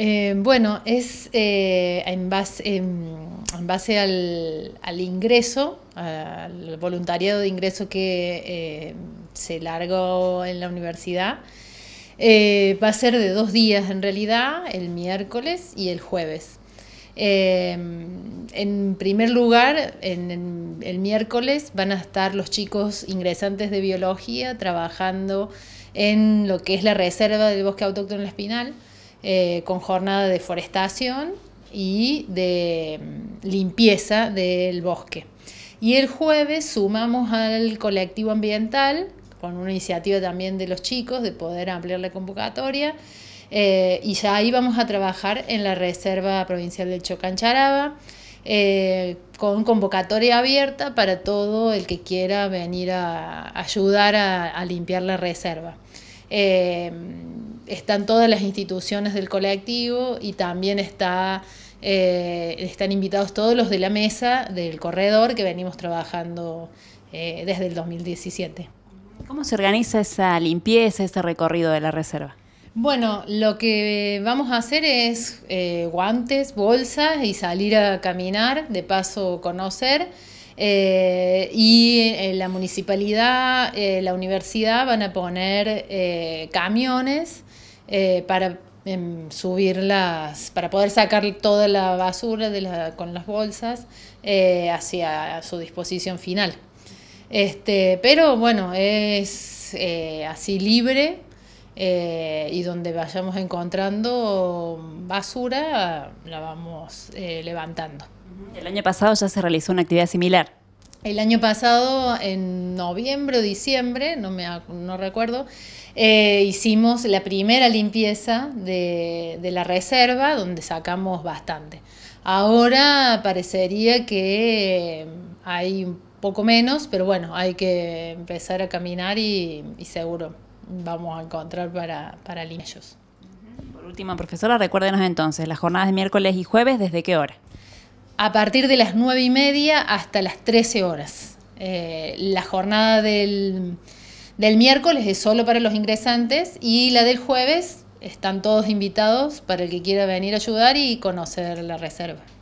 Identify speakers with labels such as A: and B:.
A: Eh, bueno, es eh, en, base, al, ingreso, al voluntariado de ingreso que eh, se largó en la universidad. va a ser de dos días en realidad, el miércoles y el jueves. en primer lugar, el miércoles van a estar los chicos ingresantes de biología trabajando en lo que es la reserva del bosque autóctono espinal. Eh, con jornada de forestación y de mm, limpieza del bosque. Y el jueves sumamos al colectivo ambiental con una iniciativa también de los chicos de poder ampliar la convocatoria. Eh, y ya ahí vamos a trabajar en la Reserva Provincial del Chocancharaba eh, con convocatoria abierta para todo el que quiera venir a ayudar a limpiar la reserva. Eh, están todas las instituciones del colectivo y también eh, están invitados todos los de la mesa del corredor que venimos trabajando eh, desde el 2017.
B: ¿Cómo se organiza esa limpieza, ese recorrido de la reserva?
A: Bueno, lo que vamos a hacer es guantes, bolsas y salir a caminar, de paso conocer. Eh, y eh, la municipalidad, eh, la universidad van a poner camiones para em, subir para poder sacar toda la basura con las bolsas hacia su disposición final. Este, pero bueno, es así libre eh, y donde vayamos encontrando basura la vamos eh, levantando.
B: El año pasado ya se realizó una actividad similar. El
A: año pasado, en noviembre o diciembre, no, no recuerdo, eh, hicimos la primera limpieza de, la reserva, donde sacamos bastante. Ahora parecería que hay un poco menos, pero bueno, hay que empezar a caminar y seguro vamos a encontrar para, para ellos. Por último,
B: profesora, recuérdenos entonces, las jornadas de miércoles y jueves, ¿desde qué hora?
A: A partir de las nueve y media hasta las 13 horas. Eh, la jornada del, del miércoles es solo para los ingresantes y la del jueves están todos invitados para el que quiera venir a ayudar y conocer la reserva.